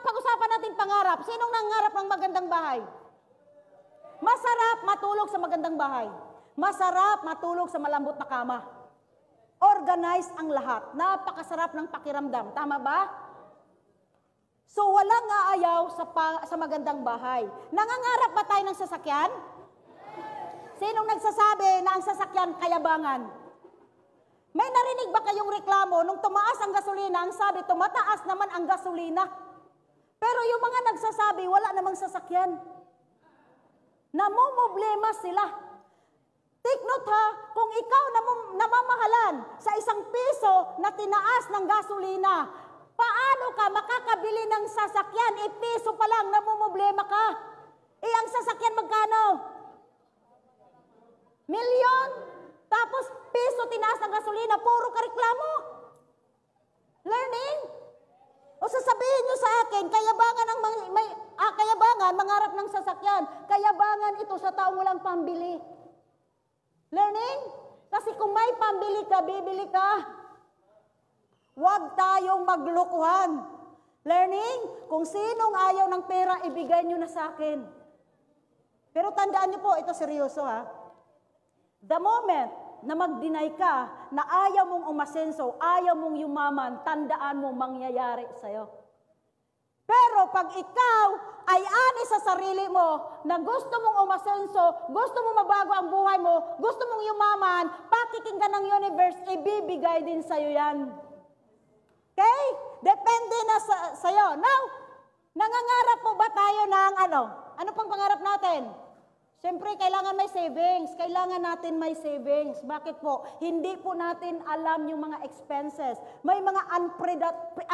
pag-usapan natin pangarap, sinong nangarap ng magandang bahay? Masarap matulog sa magandang bahay. Masarap matulog sa malambot na kama. Organize ang lahat. Napakasarap ng pakiramdam. Tama ba? So walang aayaw sa, pa, sa magandang bahay. Nangangarap ba tayo ng sasakyan? Sinong nagsasabi na ang sasakyan kayabangan? May narinig ba kayong reklamo nung tumaas ang gasolina? Ang sabi, tumataas naman ang gasolina yung mga nagsasabi, wala namang sasakyan. Namumblema sila. Take note ha, kung ikaw namum, namamahalan sa isang piso na tinaas ng gasolina, paano ka makakabili ng sasakyan? E piso pa lang, namumblema ka. E ang sasakyan magkano? Milyon? Tapos piso tinaas ng gasolina, puro ka reklamo. Learning? O sasabihin nyo sa akin, kayabangan ang may, may ah, kayabangan, mangarap ng sasakyan. Kayabangan ito sa taong walang pambili. Learning? Kasi kung may pambili ka, bibili ka. Huwag tayong maglukuhan. Learning? Kung sinong ayaw ng pera, ibigay nyo na sa akin. Pero tandaan nyo po, ito seryoso ha. The moment na mag-deny ka, na ayaw mong umasenso, ayaw mong yumaman, tandaan mo mangyayari sa'yo. Pero pag ikaw ay ani sa sarili mo na gusto mong umasenso, gusto mong mabago ang buhay mo, gusto mong yumaman, pakikinggan ng universe, ibibigay din sa'yo yan. Okay? Depende na sa, sa'yo. Now, nangangarap po ba tayo ng ano? Ano pang pangarap natin? Siyempre, kailangan may savings. Kailangan natin may savings. Bakit po? Hindi po natin alam yung mga expenses. May mga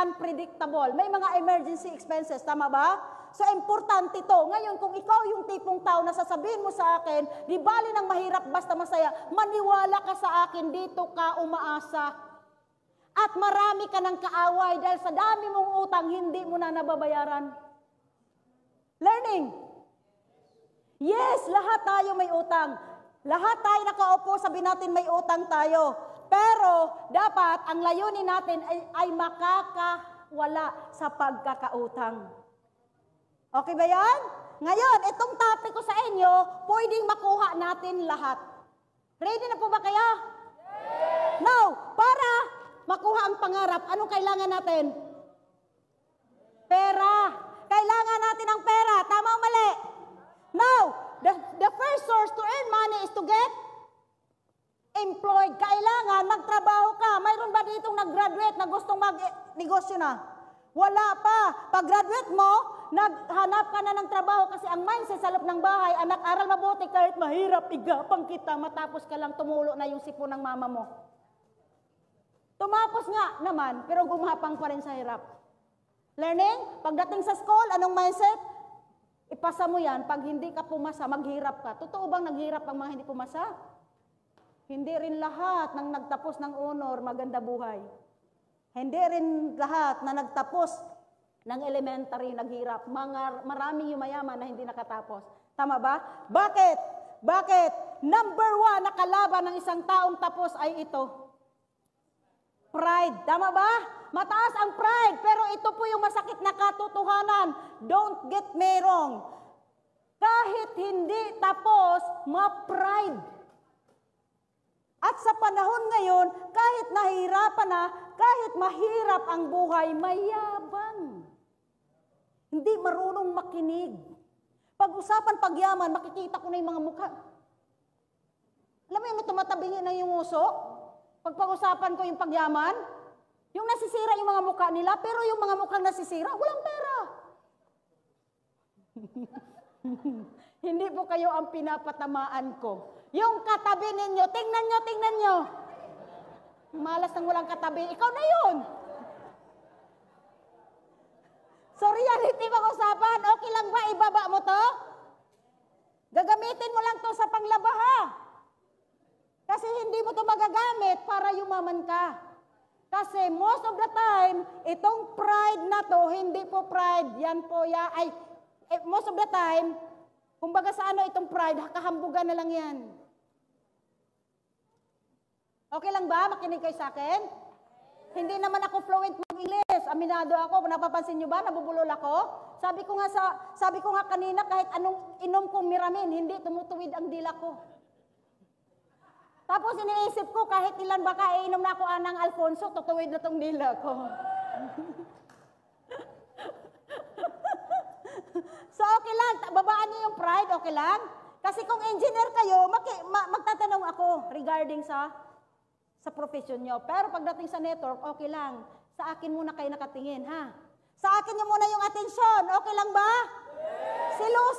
unpredictable. May mga emergency expenses. Tama ba? So, importante to. Ngayon, kung ikaw yung tipong tao na sasabihin mo sa akin, di bali ng mahirap basta masaya, maniwala ka sa akin, dito ka umaasa. At marami ka ng kaaway dahil sa dami mong utang, hindi mo na nababayaran. Learning. Yes, lahat tayo may utang. Lahat tayo nakaupo, sabi natin may utang tayo. Pero dapat ang layunin natin ay, ay makakawala sa pagkakautang. Okay ba yan? Ngayon, itong topic ko sa inyo, pwedeng makuha natin lahat. Ready na po ba kayo? Yes! Now, para makuha ang pangarap, anong kailangan natin? Pera. Kailangan graduate na gustong mag-negosyo na. Wala pa. Pag graduate mo, naghanap ka na ng trabaho kasi ang mindset sa loob ng bahay, anak, aral mabuti kahit mahirap, igapang kita, matapos ka lang tumulo na yung sipo ng mama mo. Tumapos nga naman, pero gumapang pa rin sa hirap. Learning, pagdating sa school, anong mindset? Ipasa mo yan, pag hindi ka pumasa, maghirap ka. Totoo bang naghirap ang mga hindi pumasa? Hindi rin lahat ng nagtapos ng honor, maganda buhay. Hindi rin lahat na nagtapos ng elementary naghirap. Mga, maraming yumayaman na hindi nakatapos. Tama ba? Bakit? Bakit? Number one na kalaban ng isang taong tapos ay ito. Pride. Tama ba? Mataas ang pride. Pero ito po yung masakit na katotohanan. Don't get me wrong. Kahit hindi tapos, ma-pride at sa panahon ngayon, kahit nahirapan na, kahit mahirap ang buhay, mayabang. Hindi marunong makinig. Pag-usapan pagyaman, makikita ko na yung mga mukha. Alam mo yung tumatabingi na yung uso? Pag pag-usapan ko yung pagyaman, yung nasisira yung mga mukha nila, pero yung mga mukhang nasisira, walang pera. Hindi po kayo ang pinapatamaan ko. Yung katabi ninyo, tingnan nyo, tingnan nyo. Malas ng walang katabi, ikaw na yun. So reality bang usapan? Okay lang ba ibaba mo to? Gagamitin mo lang to sa panglaba ha. Kasi hindi mo to magagamit para yumaman ka. Kasi most of the time, itong pride na to, hindi po pride, yan po ya, ay, eh, most of the time, Kumbaga sa ano itong pride, kahambugan na lang yan. Okay lang ba? Makinig kayo sa akin? Hindi naman ako fluent mag-English. Aminado ako. Napapansin nyo ba? Nabubulol ako. Sabi ko nga sa sabi ko nga kanina kahit anong inom kong miramin, hindi tumutuwid ang dila ko. Tapos iniisip ko kahit ilan baka iinom na ako anang Alfonso, tutuwid na tong dila ko. okay lang. Babaan niyo yung pride, okay lang? Kasi kung engineer kayo, maki, magtatanong ako regarding sa sa profession niyo. Pero pagdating sa network, okay lang. Sa akin muna kayo nakatingin, ha? Sa akin niyo muna yung atensyon. Okay lang ba? Yeah. Si Lucy.